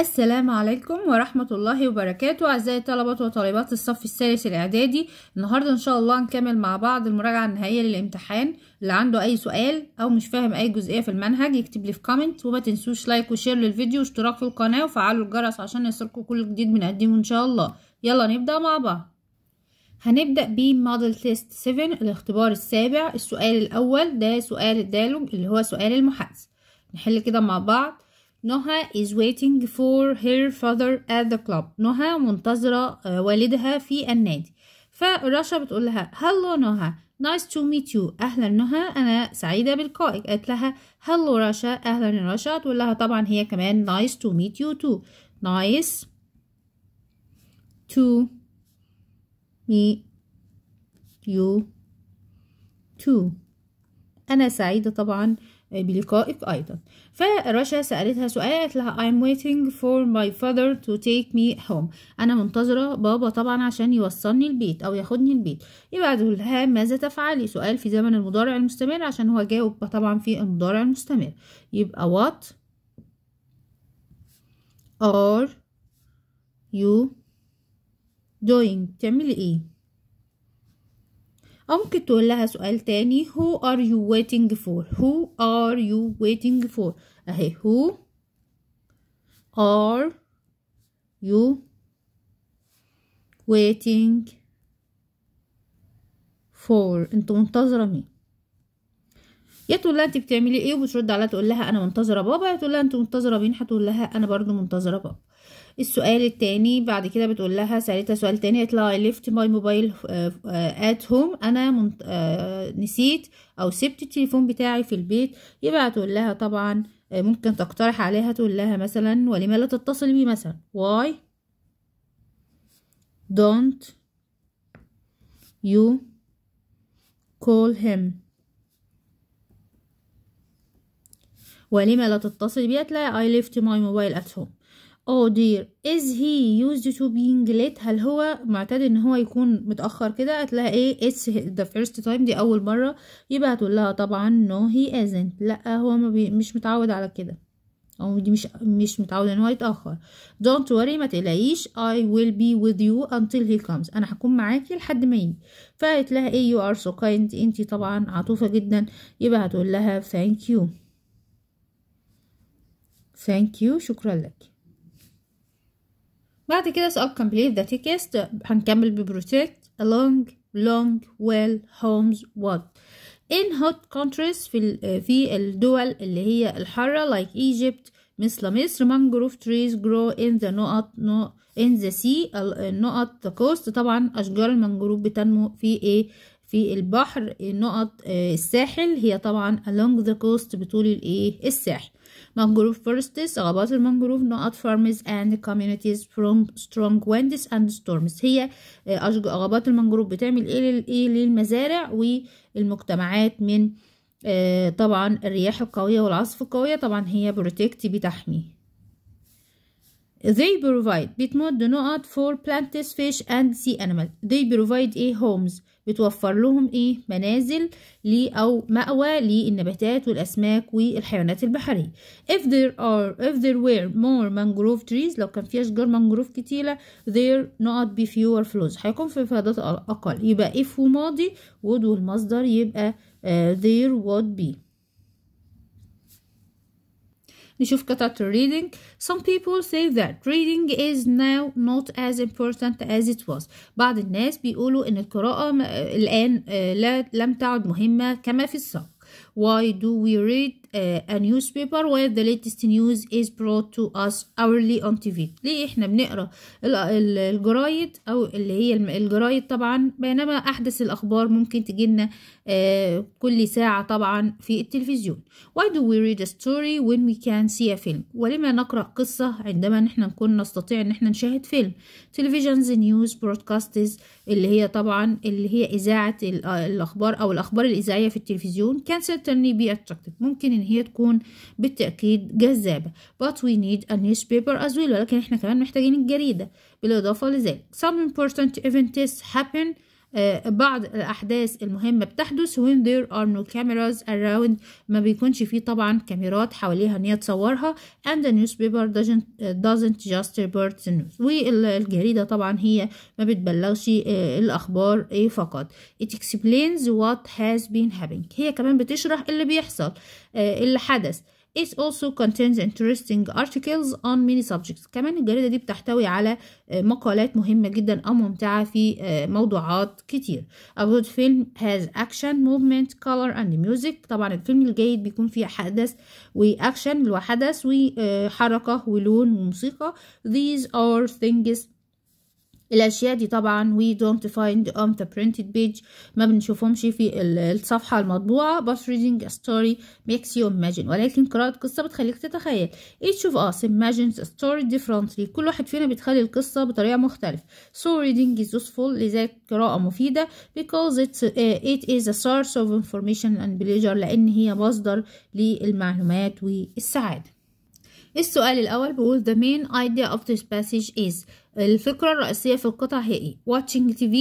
السلام عليكم ورحمة الله وبركاته أعزائي طلبة وطالبات الصف الثالث الإعدادي النهاردة إن شاء الله هنكمل مع بعض المراجعة النهائية للامتحان اللي عنده أي سؤال أو مش فاهم أي جزئية في المنهج يكتب لي في كومنت وما تنسوش لايك وشير للفيديو واشتراك في القناة وفعلوا الجرس عشان يصلكوا كل جديد بنقدمه إن شاء الله يلا نبدأ مع بعض هنبدأ بموديل Test 7 الاختبار السابع السؤال الأول ده سؤال الدالوج اللي هو سؤال المحادثة نحل كده مع بعض نهى is waiting for her father at the club نهى منتظرة آه، والدها في النادي فرشا بتقول لها hello نهى nice to meet you أهلا نهى أنا سعيدة بلقائك قالت لها hello رشا أهلا رشا تقول لها طبعا هي كمان nice to meet you too nice to meet you too أنا سعيدة طبعا آه، بلقائك أيضا فرشا سألتها سؤال قالت لها I'm waiting for my father to take me home أنا منتظرة بابا طبعا عشان يوصلني البيت أو ياخدني البيت يبقى لها ماذا تفعلي سؤال في زمن المضارع المستمر عشان هو جاوب طبعا في المضارع المستمر يبقى what are you doing تعملي ايه أو ممكن تقول لها سؤال تاني who are you waiting for who are you waiting for أهي who are you waiting for انتوا منتظرة مين يا تقول لها انت بتعملي ايه وبترد عليها تقول لها انا منتظره بابا يا تقول لها انت منتظره مين هتقول لها انا برضو منتظره بابا السؤال التاني بعد كده بتقول لها سألتها سؤال تاني قالت لها I left my mobile آه، آه، at home أنا منت... آه، نسيت أو سبت التليفون بتاعي في البيت يبقى تقول لها طبعا ممكن تقترح عليها تقول لها مثلا ولما لا تتصل بي مثلا why don't you call him ولما لا تتصل بي هتلاقي I left my mobile at home او دير از هي يوزد تو بينج ليت هل هو معتاد ان هو يكون متاخر كده هتلاقي ايه اتس ذا فيرست تايم دي اول مره يبقى هتقول لها طبعا نو هي ازنت لا هو ما بي مش متعود على كده او دي مش مش متعود ان هو يتاخر دونت worry ما تقلقيش I will be with you until he comes انا هكون معاكي لحد ما يجي لها ايه you are so kind انتي طبعا عطوفه جدا يبقى هتقول لها thank you thank you شكرا لك بعد كده سأب كمبليت ذا تيكست هنكمل ببروتكت لونج لونج ويل هومز وات ان هوت كونتريز في في الدول اللي هي الحاره لايك like ايجيبت مثل مصر مانجروف تريز جرو ان ذا نقط ان ذا سي النقط ذا كوست طبعا اشجار المانجروف بتنمو في ايه في البحر نقط آه، الساحل هي طبعا along the coast بطول الايه الساحل Mangrove forests, غابات المانجروف نقط farms and communities from strong winds and storms هي غابات آه، المانجروف بتعمل ايه للايه للمزارع والمجتمعات من آه، طبعا الرياح القويه والعاصفه القويه طبعا هي بروتكت بتحمي they provide بتمد نقط for plants fish and sea animals they provide a إيه، homes بتوفر لهم ايه منازل لي او مأوى للنباتات والاسماك والحيوانات البحريه if there are if there were more mangrove trees لو كان في اشجار مانجروف كتيره there not be fewer flows هيكون في فيضات اقل يبقى if هو ماضي would والمصدر يبقى uh, there would be نشوف قطعة reading some people say that reading is now not as important as it was بعض الناس بيقولوا ان القراءة الآن لا لم تعد مهمة كما في السابق why do we read uh, a newspaper where the latest news is brought to us hourly on TV ليه احنا بنقرا الجرايد او اللي هي الجرايد طبعا بينما احدث الاخبار ممكن تجي لنا uh, آه، كل ساعه طبعا في التلفزيون why do we read a story when we can see a film ولما نقرا قصه عندما نحن نكون نستطيع ان احنا نشاهد فيلم televisions news broadcasts اللي هي طبعا اللي هي اذاعه آه، الاخبار او الاخبار الاذاعيه في التلفزيون can certainly be attractive ممكن ان هي تكون بالتاكيد جذابه but we need a newspaper as well ولكن احنا كمان محتاجين الجريده بالاضافه لذلك some important events happen آه، بعض الأحداث المهمة بتحدث when there are no cameras around ما بيكونش فيه طبعا كاميرات حواليها ان هي تصورها and the newspaper doesn't, آه، doesn't just report the news والجريدة طبعا هي ما بتبلغش آه، الأخبار ايه فقط it explains what has been happening هي كمان بتشرح اللي بيحصل اللي حدث It also contains interesting articles on many subjects كمان الجريدة دي بتحتوي على آه، مقالات مهمة جدا أو ممتعة في آه، موضوعات كتير A good film has action, movement, color and music طبعا الفيلم الجيد بيكون فيه حدث وأكشن اللي هو حدث وحركة آه، ولون وموسيقى These are things الاشياء دي طبعا we don't find on the printed page ما بنشوفهمش في الصفحه المطبوعه بس reading a story makes you imagine ولكن قراءه قصه بتخليك تتخيل each of us imagines a story differently كل واحد فينا بيتخيل القصه بطريقه مختلفه so reading is useful لذلك قراءة مفيده because it, uh, it is a source of information and pleasure لان هي مصدر للمعلومات والسعاده السؤال الأول بيقول the main idea of this passage is الفكرة الرئيسية في القطع هي ايه watching TV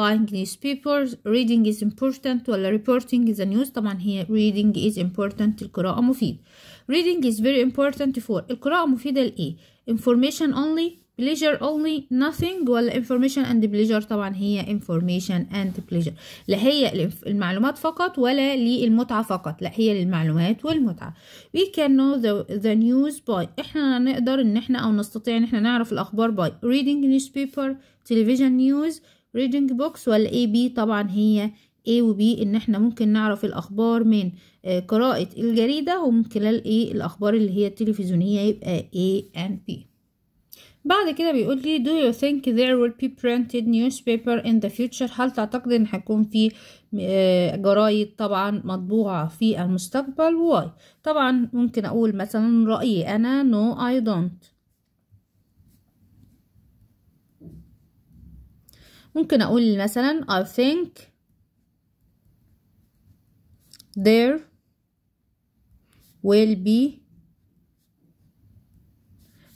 buying newspapers reading is important ولا reporting is a news طبعا هي reading is important القراءة مفيد reading is very important for القراءة مفيدة لإيه information only pleasure only nothing ولا information and pleasure طبعا هي information and pleasure لا هي المعلومات فقط ولا للمتعة فقط لا هي للمعلومات والمتعة we can know the, the news by احنا نقدر ان احنا او نستطيع ان احنا نعرف الاخبار by reading newspaper television news reading books ولا AB طبعا هي A و B إن إحنا ممكن نعرف الأخبار من آه، قراءة الجريدة ومن خلال إيه الأخبار اللي هي التلفزيونية يبقى A and B بعد كده بيقول لي do you think there will be printed newspaper in the future هل تعتقد ان هيكون في آه، جرايد طبعا مطبوعة في المستقبل why طبعا ممكن اقول مثلا رأيي انا no I don't ممكن اقول مثلا I think there will be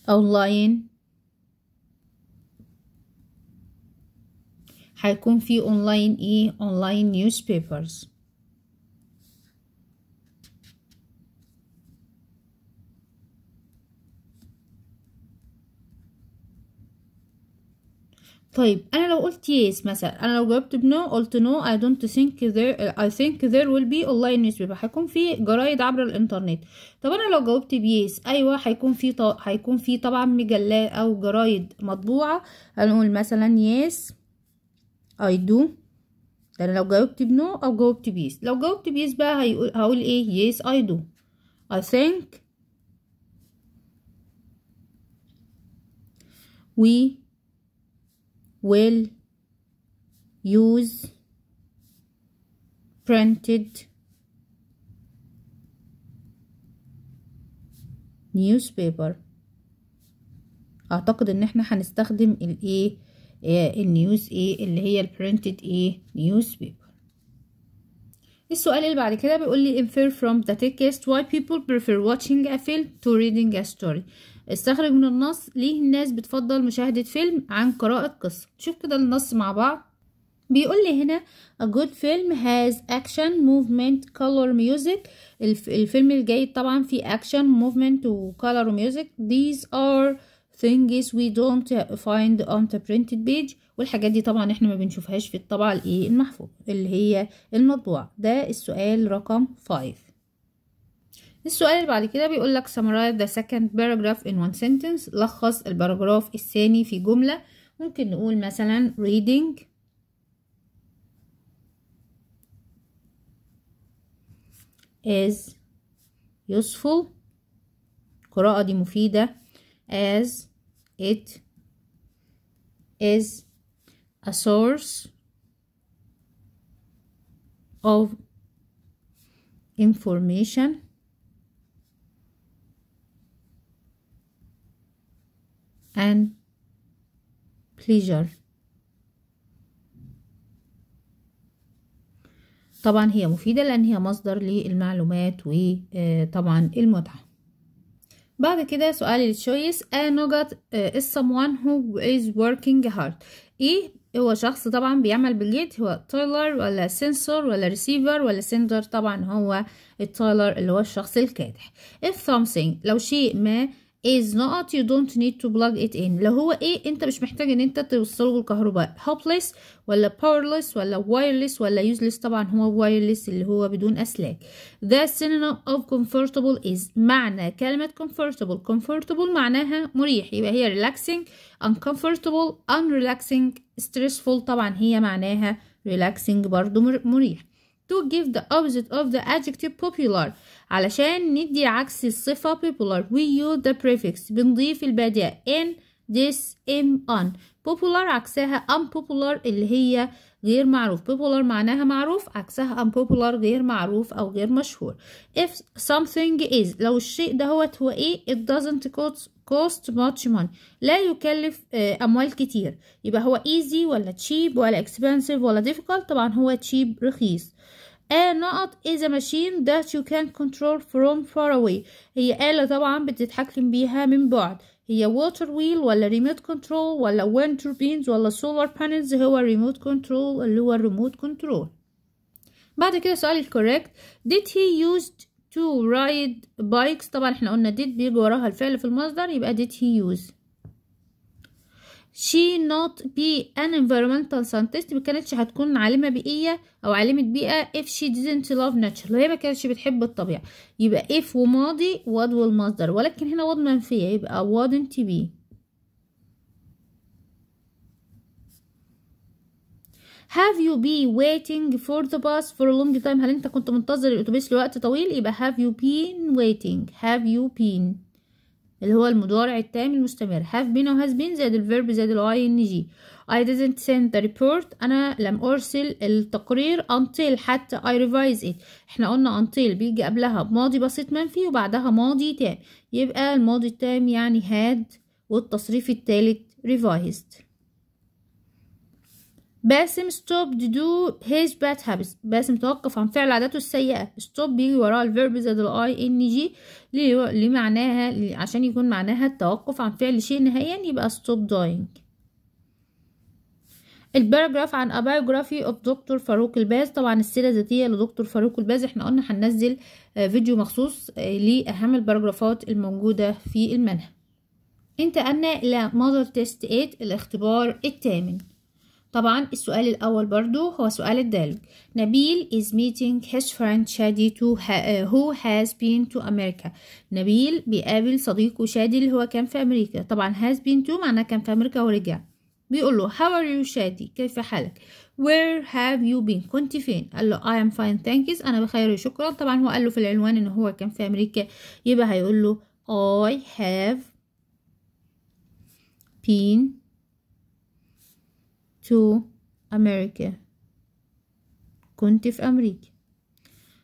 online هيكون في اونلاين ايه اونلاين نيوز بيبرز طيب انا لو قلت يس مثلا انا لو جاوبت بنو قلت نو اي دونت ثينك ذير اي ثينك ذير ويل بي اونلاين نيوز بيبر هيكون في جرايد عبر الانترنت طب انا لو جاوبت بيس ايوه هيكون في هيكون في طبعا مجلات او جرايد مطبوعه هنقول مثلا يس I do ده انا لو جاوبت بنو او جاوبت بيس لو جاوبت بيس بقى هيقول هقول ايه yes I do I think we will use printed newspaper اعتقد ان احنا هنستخدم الايه ايه النيوز ايه اللي هي البرنتد ايه نيوز بيبر السؤال اللي بعد كده بيقول لي infer from the text why people prefer watching a film to reading a story استخرج من النص ليه الناس بتفضل مشاهدة فيلم عن قراءة قصة شوف كده النص مع بعض بيقول لي هنا a good film has action movement color music الفيلم الجيد طبعا فيه action movement و color music these are things we don't find on the printed page والحاجات دي طبعا احنا ما بنشوفهاش في الطبعة الايه e المحفوظ اللي هي المطبوعة ده السؤال رقم 5 السؤال اللي بعد كده بيقول لك summarize the second paragraph in one sentence لخص الباراجراف الثاني في جملة ممكن نقول مثلا reading is useful القراءة دي مفيدة as it is a source of information and pleasure طبعا هي مفيدة لأن هي مصدر للمعلومات وطبعا المتعة بعد كده سؤال للتشويس a نوجت uh, is someone who is working hard ايه هو شخص طبعا بيعمل بالجيد هو تايلر ولا سنسور ولا ريسيفر ولا سندر طبعا هو التايلر اللي هو الشخص الكادح if something لو شيء ما is not you don't need to plug it in لو هو ايه انت مش محتاج ان انت توصله الكهرباء helpless ولا powerless ولا wireless ولا useless طبعا هو wireless اللي هو بدون اسلاك the synonym of comfortable is معنى كلمة comfortable comfortable معناها مريح يبقى هي relaxing uncomfortable unrelaxing stressful طبعا هي معناها relaxing برضو مريح to give the opposite of the adjective popular علشان ندي عكس الصفة popular we use the prefix بنضيف البادية in this am on popular عكسها unpopular اللي هي غير معروف popular معناها معروف عكسها unpopular غير معروف أو غير مشهور if something is لو الشيء ده هو هو إيه it doesn't cost cost much money لا يكلف آه، أموال كتير يبقى هو easy ولا cheap ولا expensive ولا difficult طبعا هو cheap رخيص A نقط is a machine that you can control from far away هي آلة طبعا بتتحكم بيها من بعد هي water wheel ولا remote control ولا wind turbines ولا solar panels هو remote control اللي هو remote control بعد كده سؤال correct. did he used to ride bikes طبعا احنا قلنا did بيجي وراها الفعل في المصدر يبقى did he use she not be an environmental scientist ما كانتش هتكون عالمه بيئيه او عالمه بيئه if she didn't love nature لو هي ما كانتش بتحب الطبيعه يبقى if وماضي would والمصدر ولكن هنا would منفيه يبقى wouldn't be have you be waiting for the bus for a long time هل انت كنت منتظر الاتوبيس لوقت طويل يبقى have you been waiting have you been اللي هو المضارع التام المستمر have been has been زائد الفيرب زائد الاي ان جي I didn't send the report أنا لم أرسل التقرير until حتى I revise it احنا قلنا until بيجي قبلها ماضي بسيط منفي وبعدها ماضي تام يبقى الماضي التام يعني had والتصريف التالت revised باسم ستوب دو هيز باد هابس باسم توقف عن فعل عاداته السيئة ستوب بيجي وراه الفيرب زاد الاي ان جي لمعناها عشان يكون معناها التوقف عن فعل شيء نهائيا يبقى ستوب داينج الباراجراف عن ابايوجرافي اوف دكتور فاروق الباز طبعا السيره الذاتيه لدكتور فاروق الباز احنا قلنا هننزل آه، فيديو مخصوص آه، لاهم الباراجرافات الموجوده في المنهج انتقلنا الى ماذر تيست 8 الاختبار الثامن طبعا السؤال الأول برضو هو سؤال الدال نبيل is meeting his friend شادي to uh, who has been to America نبيل بيقابل صديقه شادي اللي هو كان في أمريكا طبعا has been to معناه كان في أمريكا ورجع بيقول له how are you شادي كيف حالك where have you been كنت فين قال له I am fine you أنا بخير وشكرا طبعا هو قال له في العنوان إن هو كان في أمريكا يبقى هيقول له I have been to America كنت في أمريكا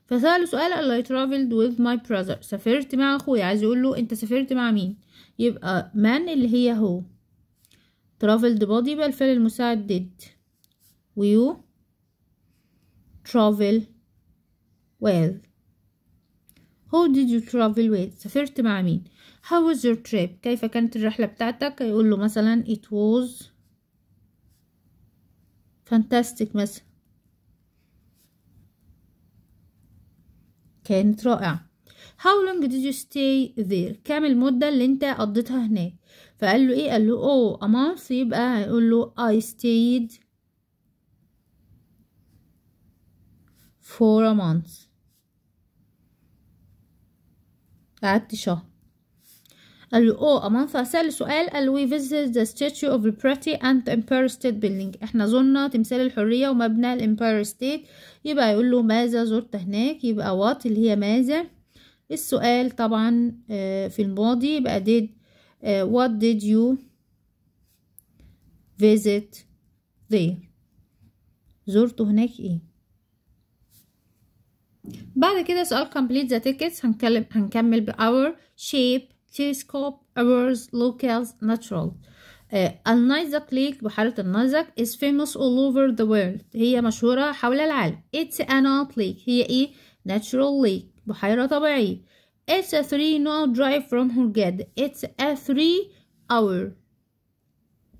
فسأله سؤال I traveled with my brother سافرت مع أخويا عايز يقول له أنت سافرت مع مين يبقى من اللي هي هو traveled body يبقى الفعل المساعد did ويو travel with Who did you travel with? سافرت مع مين? How was your trip? كيف كانت الرحلة بتاعتك؟ يقول له مثلا it was فانتاستيك مثلا كانت رائعة How long did you stay there كام المدة اللي انت قضيتها هناك فقال له ايه قال له oh a month يبقى هيقول له I stayed for a month قعدت شهر قال له اه امان فسأل سؤال قال له فيزيت ذا ستاتيو اوف of اند امباير ستيت بيلدينج احنا زرنا تمثال الحرية ومبنى الامباير ستيت يبقى يقول له ماذا زرت هناك يبقى وات اللي هي ماذا السؤال طبعا آه, في الماضي يبقى ديد وات ديد يو فيزيت there زرت هناك ايه بعد كده سؤال complete the tickets هنكلم هنكمل ب our shape telescope awards لوكالز natural النيزك uh, ليك بحيرة النيزك is famous all over the world هي مشهورة حول العالم it's a not lake هي ايه natural lake بحيرة طبيعية it's a three no drive from Hurghada it's a three hour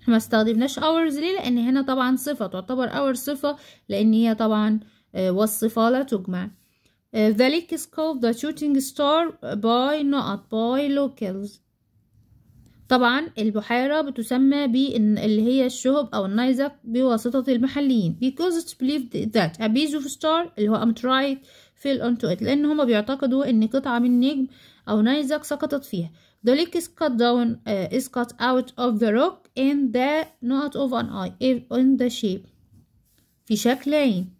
احنا ما استخدمناش hours ليه لان هنا طبعا صفة تعتبر hour صفة لان هي طبعا uh, والصفة لا تجمع The lake is called the shooting star by not by locals طبعا البحيرة بتسمى اللي هي الشهب أو النيزك بواسطة المحليين because it's believed that a piece of star اللي هو meteorite fell onto it لأن هما بيعتقدوا إن قطعة من نجم أو نيزك سقطت فيها The lake is cut down uh, is cut out of the rock in the not of an eye in the shape في شكلين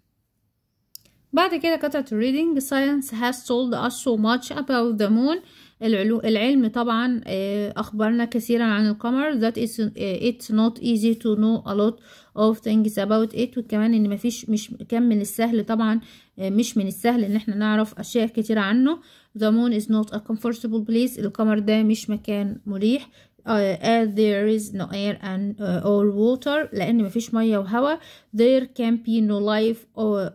بعد كده قطعة reading science has told us so much about the moon العلو... العلم طبعا آه، أخبرنا كثيرا عن القمر that is آه، it's not easy to know a lot of things about it وكمان إن مفيش مش كان من السهل طبعا آه، مش من السهل إن احنا نعرف أشياء كتيرة عنه the moon is not a comfortable place القمر ده مش مكان مريح as there is no air and or water لأن مفيش مية وهوا there can be no life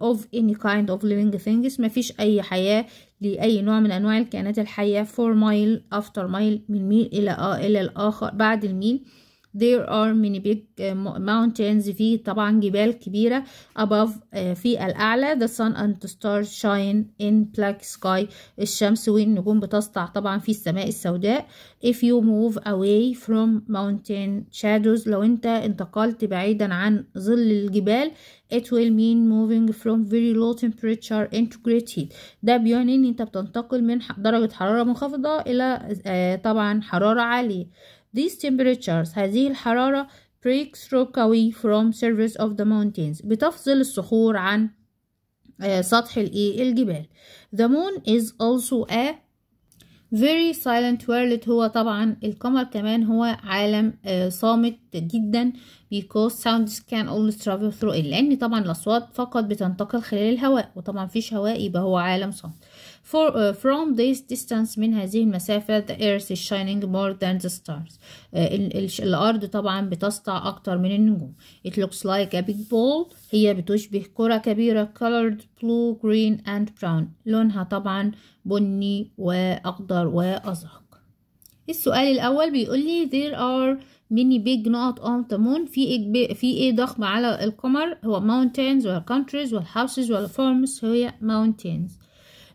of any kind of living things مفيش أي حياة لأي نوع من أنواع الكائنات الحية for mile after mile من ميل إلى إلى الآخر بعد الميل there are many big mountains في طبعا جبال كبيرة above في الأعلى the sun and the stars shine in black sky الشمس والنجوم بتسطع طبعا في السماء السوداء if you move away from mountain shadows لو انت انتقلت بعيدا عن ظل الجبال it will mean moving from very low temperature into great heat ده بيعني ان انت بتنتقل من درجة حرارة منخفضة الى طبعا حرارة عالية These temperatures هذه الحرارة breaks rock away from surface of the mountains بتفصل الصخور عن آه، سطح الايه الجبال the moon is also a very silent world هو طبعا القمر كمان هو عالم آه، صامت جدا because sounds can only travel through it لان طبعا الاصوات فقط بتنتقل خلال الهواء وطبعا مفيش هواء يبقى هو عالم صامت For, uh, from this distance من هذه المسافة the earth is shining more than the stars uh, ال الأرض طبعا بتسطع أكتر من النجوم it looks like a big ball هي بتشبه كرة كبيرة colored blue green and brown لونها طبعا بني وأخضر وأزرق السؤال الأول بيقول لي there are many big نقط on the moon في إيه في إيه ضخم على القمر هو mountains ولا countries ولا houses ولا farms هي mountains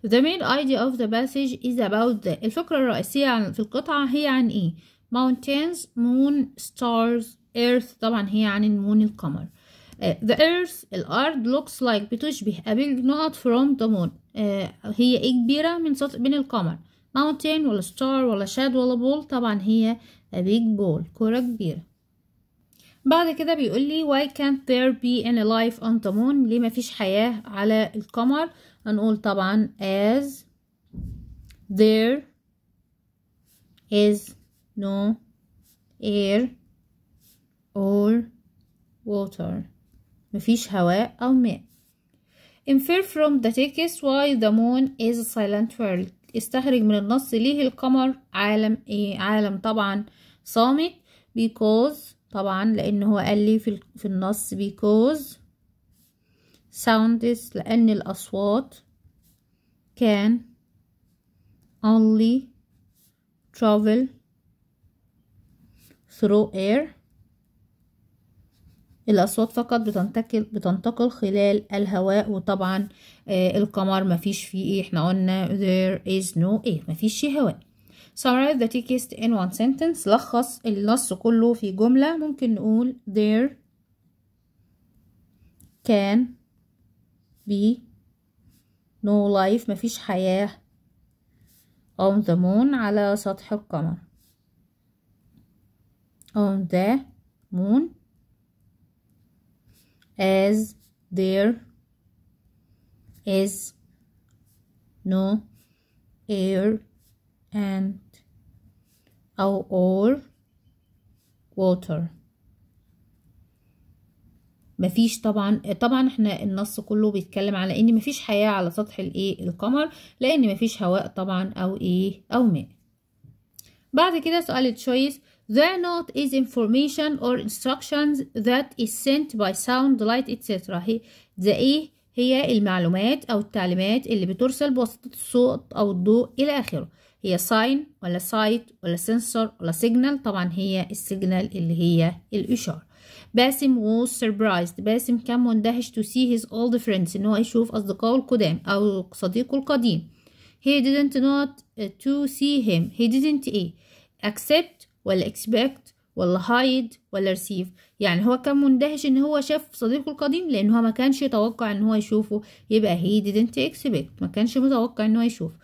The main idea of the passage is about the الفكرة الرئيسية في القطعة هي عن إيه؟ Mountains, moon, stars, earth طبعا هي عن المون القمر The earth الأرض looks like بتشبه a big نقط from the moon هي إيه كبيرة من سطح من القمر mountain ولا star ولا shad ولا ball طبعا هي a big ball كرة كبيرة بعد كده بيقول لي why can't there be any life on the moon ليه مفيش حياة على القمر هنقول طبعا as there is no air or water مفيش هواء أو ماء infer from the text why the moon is a silent world استخرج من النص ليه القمر عالم ايه عالم طبعا صامت because طبعا لان هو قال لي في, في النص because sounds لأن الأصوات can only travel through air الأصوات فقط بتنتقل بتنتقل خلال الهواء وطبعا آه القمر مفيش فيه إيه احنا قلنا there is no air مفيش هواء summarize the text in one sentence لخص النص كله في جملة ممكن نقول there can be no life مفيش حياة on the moon على سطح القمر on the moon as there is no air and or water مفيش طبعا طبعا احنا النص كله بيتكلم على ان مفيش حياه على سطح الايه القمر لان مفيش هواء طبعا او ايه او ماء بعد كده سؤال تشويس There not is information or instructions that is sent by sound, light, etc. هي ذا ايه هي المعلومات أو التعليمات اللي بترسل بواسطة الصوت أو الضوء إلى آخره هي sign ولا sight ولا sensor ولا signal طبعا هي السيجنال اللي هي الإشارة باسم was surprised باسم كان مندهش to see his old friends ان هو يشوف اصدقائه القدام او صديقه القديم he didn't not to see him he didn't ايه accept ولا expect ولا hide ولا receive يعني هو كان مندهش ان هو شاف صديقه القديم لان هو ما كانش يتوقع ان هو يشوفه يبقى he didn't expect ما كانش متوقع ان هو يشوفه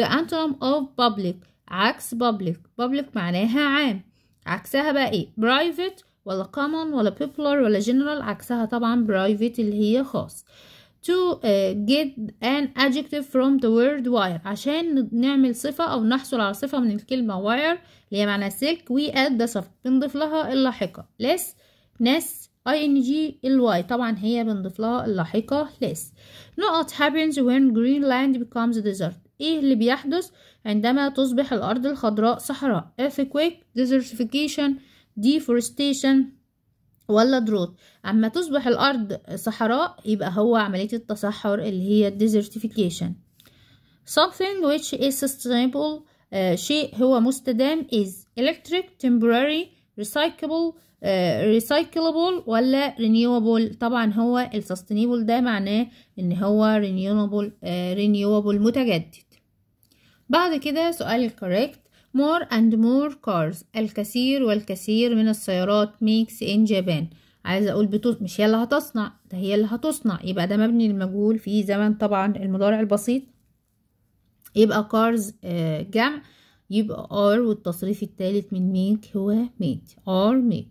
the antonym of public عكس public public معناها عام عكسها بقى ايه private ولا common ولا popular ولا general عكسها طبعا private اللي هي خاص to آه، get an adjective from the word wire عشان نعمل صفة أو نحصل على صفة من الكلمة wire اللي هي معنى سلك we add the suffix بنضيف لها اللاحقة less ness ing الواي طبعا هي بنضيف لها اللاحقة less نقط happens when Greenland becomes desert ايه اللي بيحدث عندما تصبح الأرض الخضراء صحراء earthquake desertification deforestation ولا drought اما تصبح الارض صحراء يبقى هو عملية التصحر اللي هي desertification something which is sustainable uh, شيء هو مستدام is electric temporary recyclable uh, recyclable ولا renewable طبعا هو sustainable ده معناه ان هو renewable uh, renewable متجدد بعد كده سؤال correct more and more cars الكثير والكثير من السيارات makes in Japan عايزة أقول بتصنع مش هي اللي هتصنع ده هي اللي هتصنع يبقى ده مبني للمجهول في زمن طبعا المضارع البسيط يبقى cars آه، جمع يبقى are والتصريف الثالث من make هو made are made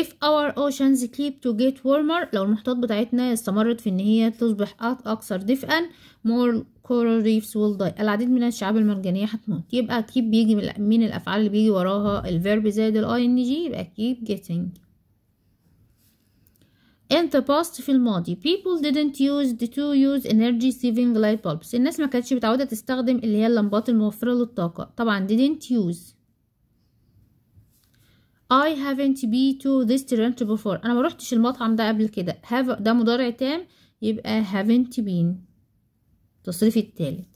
if our oceans keep to get warmer لو المحطات بتاعتنا استمرت في ان هي تصبح اكثر دفئا more coral reefs will die العديد من الشعاب المرجانية هتموت يبقى keep بيجي من الأفعال اللي بيجي وراها الفيرب زائد ال ing يبقى keep getting in the past في الماضي people didn't use the to use energy saving light bulbs الناس ما كانتش متعودة تستخدم اللي هي اللمبات الموفرة للطاقة طبعا didn't use I haven't been to this restaurant before أنا ما روحتش المطعم ده قبل كده have ده مضارع تام يبقى haven't been التصريف الثالث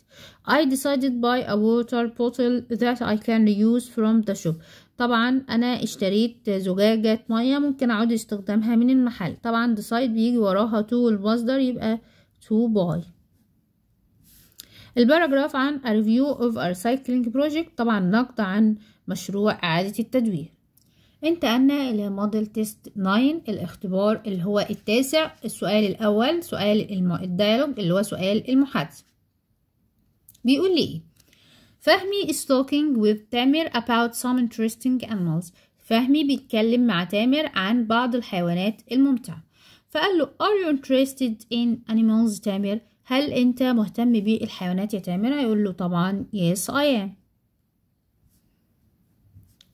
I decided buy a water bottle that I can reuse from the shop طبعا انا اشتريت زجاجة مية ممكن اعود استخدامها من المحل طبعا decide بيجي وراها to المصدر يبقى to buy الباراجراف عن a review of a recycling project طبعا نقد عن مشروع اعادة التدوير انتقلنا إلى موديل تيست 9 الاختبار اللي هو التاسع السؤال الأول سؤال الديالوج اللي هو سؤال المحادثة بيقول لي إيه فهمي is talking with تامر about some interesting animals فهمي بيتكلم مع تامر عن بعض الحيوانات الممتعة فقال له are you interested in animals تامر هل انت مهتم بالحيوانات يا تامر هيقول له طبعا yes I am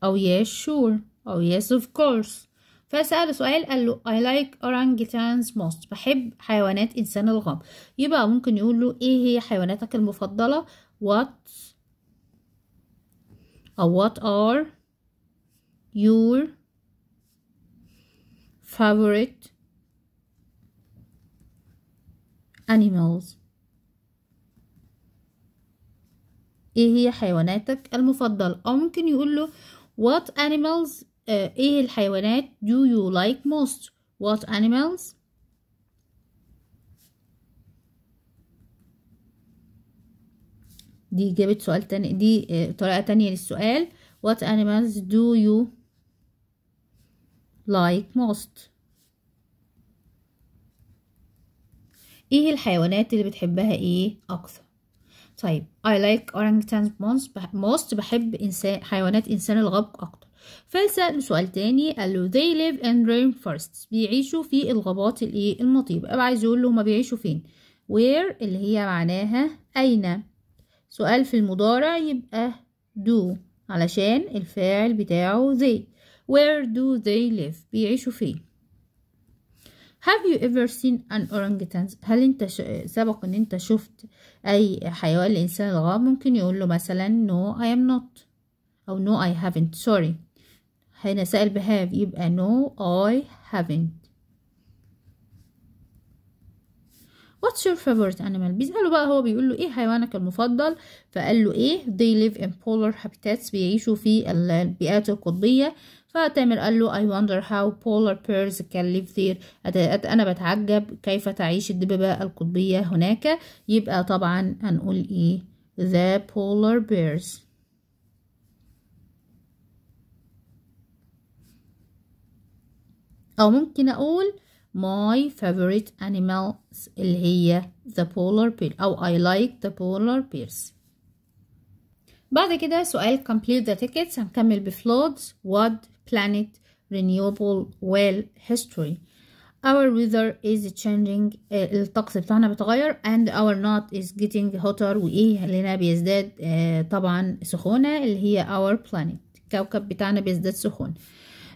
أو oh, yes sure أو oh, yes of course فسأل سؤال قال له I like orangutans most بحب حيوانات إنسان الغاب يبقى ممكن يقول له إيه هي حيواناتك المفضلة what أو what are your favorite animals إيه هي حيواناتك المفضلة أو ممكن يقول له what animals آه، إيه الحيوانات do you like most what animals دي جابت سؤال تاني دي آه، طريقة تانية للسؤال what animals do you like most ايه الحيوانات اللي بتحبها ايه اكثر طيب I like orangutans most بحب انسان حيوانات انسان الغبق اكتر فسأل سؤال تاني قال له they live in rainforests بيعيشوا في الغابات الايه المطيبة أبقى عايز يقول له هما بيعيشوا فين where اللي هي معناها أين سؤال في المضارع يبقى do علشان الفاعل بتاعه they where do they live بيعيشوا فين Have you ever seen an orangutan? هل انت سبق ان انت شفت اي حيوان الانسان الغاب ممكن يقول له مثلا no I am not او no I haven't sorry هنا سأل بهاف يبقى no I haven't What's your favorite animal؟ بيسأله بقى هو بيقول له ايه حيوانك المفضل فقال له ايه they live in polar habitats بيعيشوا في البيئات القطبية فتامر قال له I wonder how polar bears can live there أنا بتعجب كيف تعيش الدببة القطبية هناك يبقى طبعا هنقول ايه the polar bears أو ممكن أقول my favorite animals اللي هي the polar bear أو I like the polar bears بعد كده سؤال complete the tickets هنكمل بفلودز what planet renewable well history our weather is changing الطقس بتاعنا بتغير and our not is getting hotter وايه لنا بيزداد طبعا سخونة اللي هي our planet الكوكب بتاعنا بيزداد سخونة.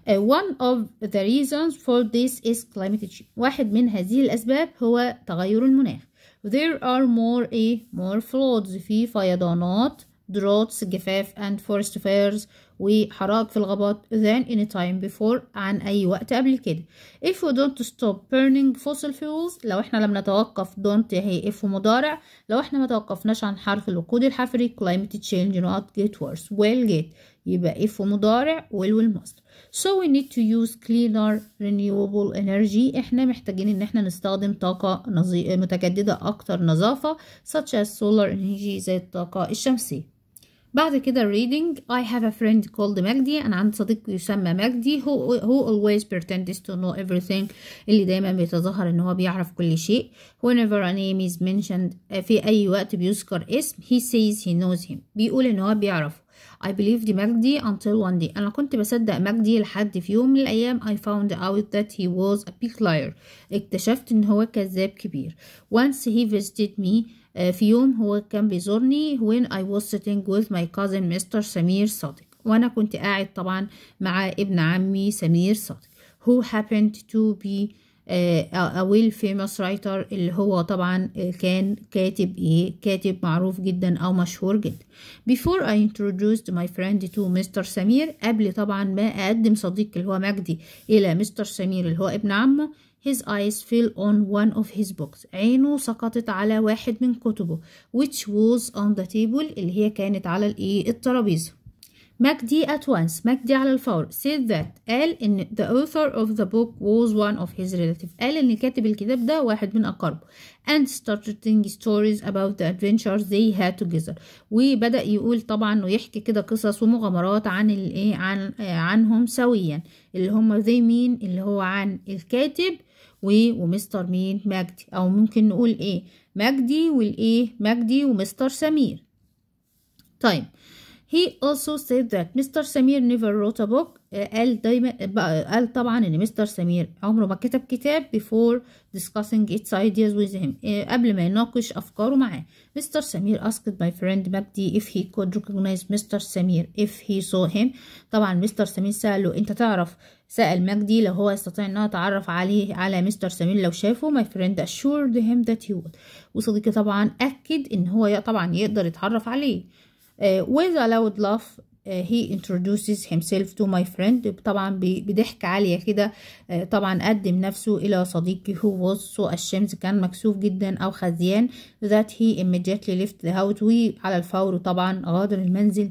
Uh, one of the reasons for this is climate change واحد من هذه الأسباب هو تغير المناخ there are more a more floods في فيضانات droughts جفاف and forest fires وحرائق في الغابات than any time before عن أي وقت قبل كده if we don't stop burning fossil fuels لو احنا لم نتوقف don't هي if مضارع لو احنا ما توقفناش عن حرق الوقود الحفري climate change not get worse will get يبقى اف مضارع ويل ويل ماست سو وي نيد تو يوز كلينر رينيوبل انرجي احنا محتاجين ان احنا نستخدم طاقه نظي... متجدده اكتر نظافه such as solar energy زي الطاقه الشمسيه بعد كده reading I have a friend called مجدي أنا عندي صديق يسمى مجدي who, who always pretends to know everything اللي دايما بيتظاهر إن هو بيعرف كل شيء whenever a name is mentioned في أي وقت بيذكر اسم he says he knows him بيقول إن هو بيعرفه I believed him until one day أنا كنت بصدق مجدي لحد في يوم من الأيام I found out that he was a big liar اكتشفت إن هو كذاب كبير Once he visited me uh, في يوم هو كان بيزورني when I was sitting with my cousin Mr. Samir صادق وأنا كنت قاعد طبعا مع ابن عمي سمير صادق who happened to be اويل فيموس رايتر اللي هو طبعا آه، كان كاتب ايه كاتب معروف جدا او مشهور جدا before I introduced my friend to مستر سمير قبل طبعا ما اقدم صديقي اللي هو مجدي الى مستر سمير اللي هو ابن عمه His eyes fell on one of his books. عينه سقطت على واحد من كتبه which was on the table اللي هي كانت على الايه الترابيزه دي at once دي على الفور said that قال إن the author of the book was one of his relatives قال إن كاتب الكتاب ده واحد من أقاربه and started telling stories about the adventures they had together وبدأ يقول طبعا ويحكي كده قصص ومغامرات عن الإيه عن آه، عنهم سويا اللي هم they مين اللي هو عن الكاتب و ومستر مين مجدي أو ممكن نقول إيه مجدي والإيه مجدي ومستر سمير طيب He also said that Mr. Samir never wrote a book uh, قال دايما قال طبعا ان مستر سمير عمره ما كتب كتاب before discussing its ideas with him uh, قبل ما يناقش افكاره معاه مستر سمير asked my friend مجدي if he could recognize مستر سمير if he saw him طبعا مستر سمير سأله انت تعرف سأل مجدي لو هو يستطيع هو يتعرف عليه على مستر سمير لو شافه my friend assured him that he would وصديقي طبعا اكد ان هو طبعا يقدر يتعرف عليه with a loud laugh he introduces himself to my friend طبعا بضحك عالية كده طبعا قدم نفسه إلى صديقي who was so ashamed كان مكسوف جدا أو خزيان that he immediately left the house وعلى الفور طبعا غادر المنزل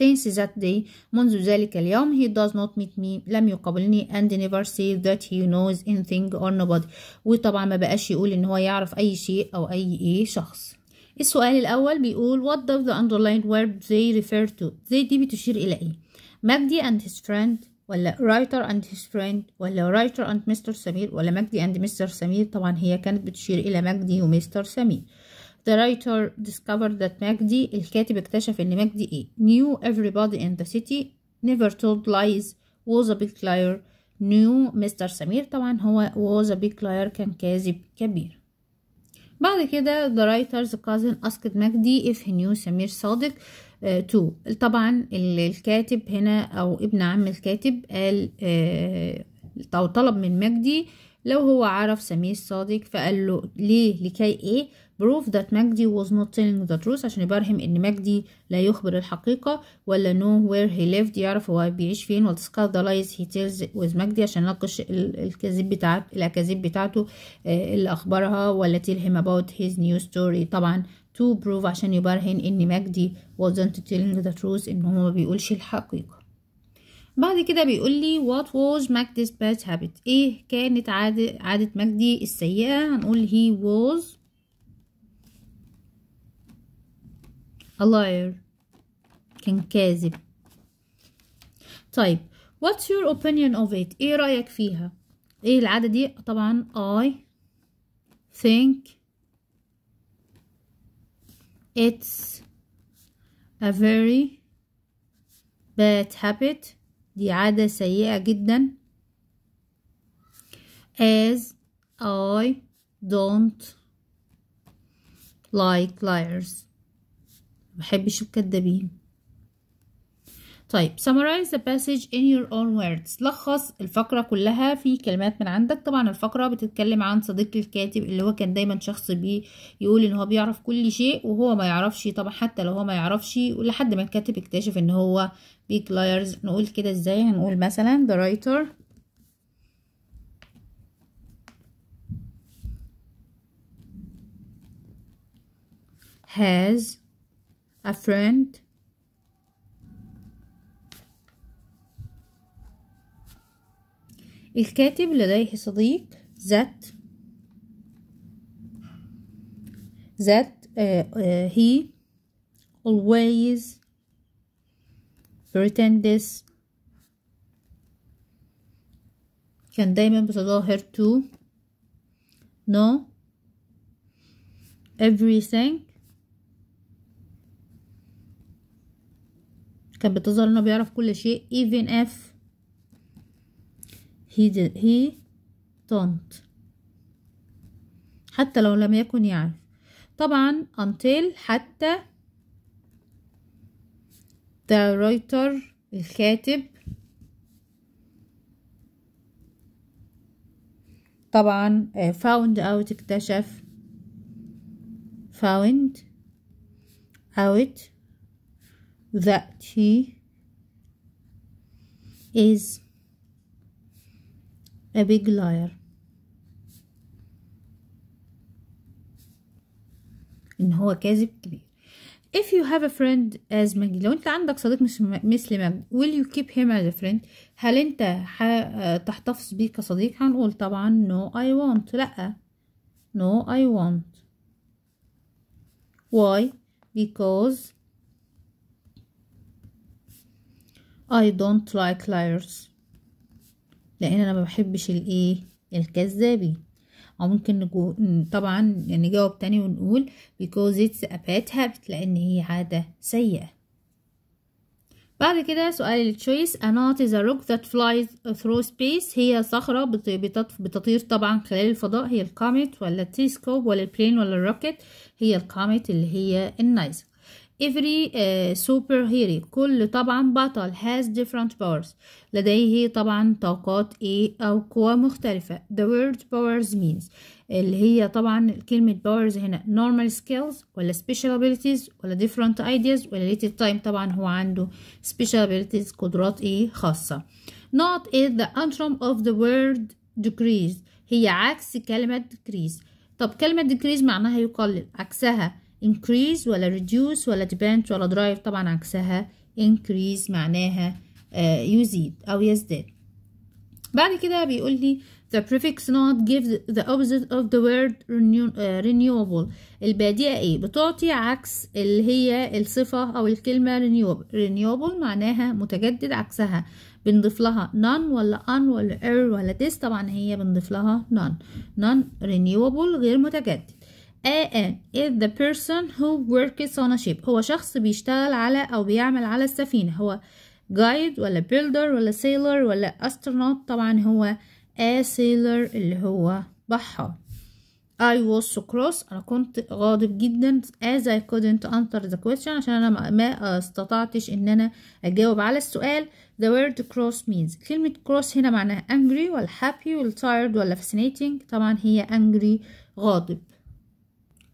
Since that day منذ ذلك اليوم he does not meet me لم يقابلني and never say that he knows anything or nobody وطبعا ما بقاش يقول ان هو يعرف اي شيء او اي شخص السؤال الأول بيقول what does the underlined verb they refer to they دي بتشير إلى إيه مجدي and his friend ولا writer and his friend ولا writer and Mr. سمير ولا مجدي and Mr. سمير طبعا هي كانت بتشير إلى مجدي ومستر سمير The writer discovered that مجدي الكاتب اكتشف إن مجدي إيه knew everybody in the city never told lies was a big liar knew Mr. سمير طبعا هو was a big liar كان كاذب كبير بعد كده ذا رايترز كازن اسكت مجدي اف knew سمير صادق تو uh, طبعا الكاتب هنا او ابن عم الكاتب قال uh, او طلب من مجدي لو هو عرف سمير صادق فقال له ليه لكي ايه prove that مجدي was not telling the truth عشان يبرهن ان مجدي لا يخبر الحقيقة ولا know where he lived يعرف هو بيعيش فين و discuss the lies he tells مجدي عشان يناقش الكذب بتاع الاكاذيب بتاعته آه، اللي اخبرها ولا تيل هيم اباوت هيز نيو ستوري طبعا to prove عشان يبرهن ان مجدي wasn't telling the truth ان هو ما بيقولش الحقيقة بعد كده بيقول لي what was Magdi's bad habit ايه كانت عادة, عادة مجدي السيئة هنقول he was a liar كان كاذب طيب what's your opinion of it ايه رأيك فيها ايه العادة دي طبعا I think it's a very bad habit دي عادة سيئة جدا as I don't like liars بحبش الكدابين طيب summarize the passage in your own words لخص الفقرة كلها في كلمات من عندك طبعا الفقرة بتتكلم عن صديق الكاتب اللي هو كان دايما شخص بيقول يقول ان هو بيعرف كل شيء وهو ما يعرفش طبعا حتى لو هو ما يعرفش لحد ما الكاتب اكتشف ان هو big liars نقول كده ازاي هنقول مثلا the writer has a friend الكاتب لديه صديق that that uh, uh, he always pretends كان دايما بتظاهر to know everything كانت بتظهر انه بيعرف كل شيء even if he did he don't حتى لو لم يكن يعرف طبعا until حتى the writer الكاتب طبعا آه، found out اكتشف found out that he is a big liar. ان هو كاذب كبير if you have a friend as مجدي لو انت عندك صديق مثل مجدي will you keep him as a friend هل انت تحتفظ بيه كصديق هنقول طبعا no I won't لا no I won't why because I don't like liars لأن أنا ما بحبش الإيه الكذابين أو ممكن نجو... طبعا نجاوب تاني ونقول because it's a bad habit لأن هي عادة سيئة بعد كده سؤال التشويس a knot is a rock that flies through space هي صخرة بتطير طبعا خلال الفضاء هي الكوميت ولا التيسكوب ولا البلين ولا الروكت هي الكوميت اللي هي النايزك every uh, superhero كل طبعا بطل has different powers لديه طبعا طاقات ايه او قوى مختلفة the word powers means اللي هي طبعا كلمة powers هنا normal skills ولا special abilities ولا different ideas ولا little time طبعا هو عنده special abilities قدرات ايه خاصة not is the antrum of the word decrease هي عكس كلمة decrease طب كلمة decrease معناها يقلل عكسها increase ولا reduce ولا depend ولا drive طبعا عكسها increase معناها يزيد آه، أو يزداد بعد كده بيقول لي the prefix not gives the opposite of the word آه، renewable البادئة ايه بتعطي عكس اللي هي الصفة او الكلمة renewable renewable معناها متجدد عكسها بنضيف لها none ولا un ولا er ولا this طبعا هي بنضيف لها none non renewable غير متجدد AN is the person who works on a ship هو شخص بيشتغل على أو بيعمل على السفينة هو guide ولا builder ولا sailor ولا astronaut طبعا هو a sailor اللي هو بحار I was so cross أنا كنت غاضب جدا as I couldn't answer the question عشان أنا ما استطعتش إن أنا أجاوب على السؤال the word cross means كلمة cross هنا معناها angry ولا happy ولا tired ولا fascinating طبعا هي angry غاضب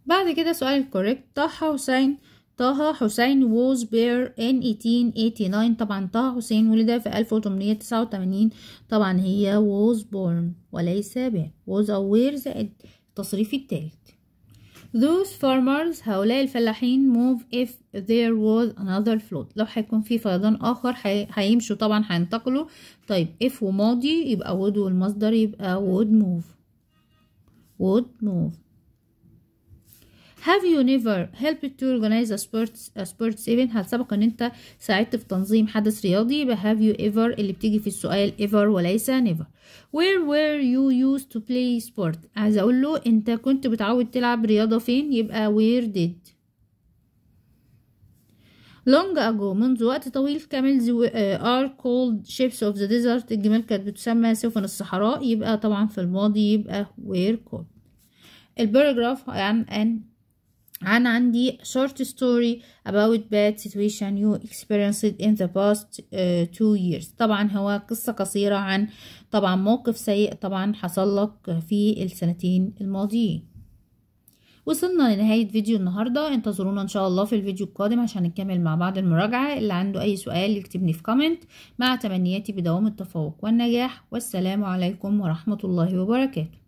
بعد كده سؤال الكوريكت طه حسين طه حسين ووز بير ان 1889 طبعا طه حسين ولد في 1889 طبعا هي ووز بورن وليس بير ووز او وير زائد التصريف التالت those farmers هؤلاء الفلاحين move if there was another flood لو هيكون في فيضان اخر هيمشوا طبعا هينتقلوا طيب if وماضي يبقى would والمصدر يبقى would move would move have you never helped to organize a sports a sports event هل سبق ان انت ساعدت في تنظيم حدث رياضي يبقى have you ever اللي بتيجي في السؤال ever وليس never where were you used to play sport عايز اقول له انت كنت بتعود تلعب رياضة فين يبقى where did long ago منذ وقت طويل camels are called ships of the desert الجمال كانت بتسمى سفن الصحراء يبقى طبعا في الماضي يبقى were called الباراجراف عن an عن عندي short story about bad situation you experienced in the past uh, two years طبعا هو قصة قصيرة عن طبعا موقف سيء طبعا حصل لك في السنتين الماضيين وصلنا لنهاية فيديو النهاردة انتظرونا ان شاء الله في الفيديو القادم عشان نكمل مع بعض المراجعة اللي عنده اي سؤال يكتبني في كومنت مع تمنياتي بدوام التفوق والنجاح والسلام عليكم ورحمة الله وبركاته